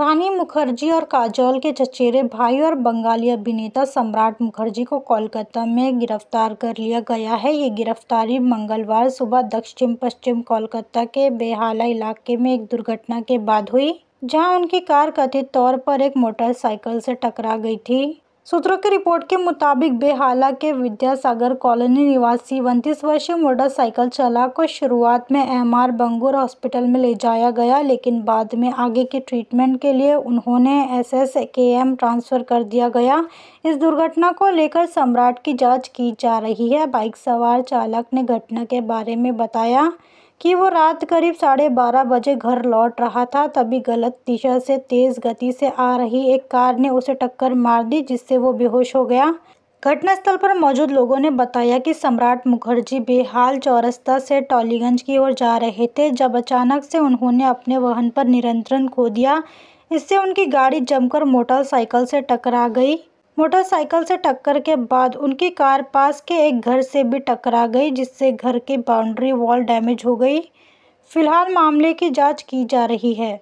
रानी मुखर्जी और काजोल के चचेरे भाई और बंगाली अभिनेता सम्राट मुखर्जी को कोलकाता में गिरफ्तार कर लिया गया है ये गिरफ्तारी मंगलवार सुबह दक्षिण पश्चिम कोलकाता के बेहाला इलाके में एक दुर्घटना के बाद हुई जहां उनकी कार कथित तौर पर एक मोटरसाइकिल से टकरा गई थी सूत्रों की रिपोर्ट के मुताबिक बेहाला के विद्यासागर कॉलोनी निवासी उनतीस वर्षीय मोटरसाइकिल चला को शुरुआत में एमआर बंगूर हॉस्पिटल में ले जाया गया लेकिन बाद में आगे के ट्रीटमेंट के लिए उन्होंने एसएसकेएम ट्रांसफ़र कर दिया गया इस दुर्घटना को लेकर सम्राट की जांच की जा रही है बाइक सवार चालक ने घटना के बारे में बताया कि वो रात करीब साढ़े बारह बजे घर लौट रहा था तभी गलत दिशा से तेज़ गति से आ रही एक कार ने उसे टक्कर मार दी जिससे वो बेहोश हो गया घटनास्थल पर मौजूद लोगों ने बताया कि सम्राट मुखर्जी बेहाल चौरस्ता से टॉलीगंज की ओर जा रहे थे जब अचानक से उन्होंने अपने वाहन पर नियंत्रण खो दिया इससे उनकी गाड़ी जमकर मोटरसाइकिल से टकरा गई मोटरसाइकिल से टक्कर के बाद उनकी कार पास के एक घर से भी टकरा गई जिससे घर की बाउंड्री वॉल डैमेज हो गई फिलहाल मामले की जांच की जा रही है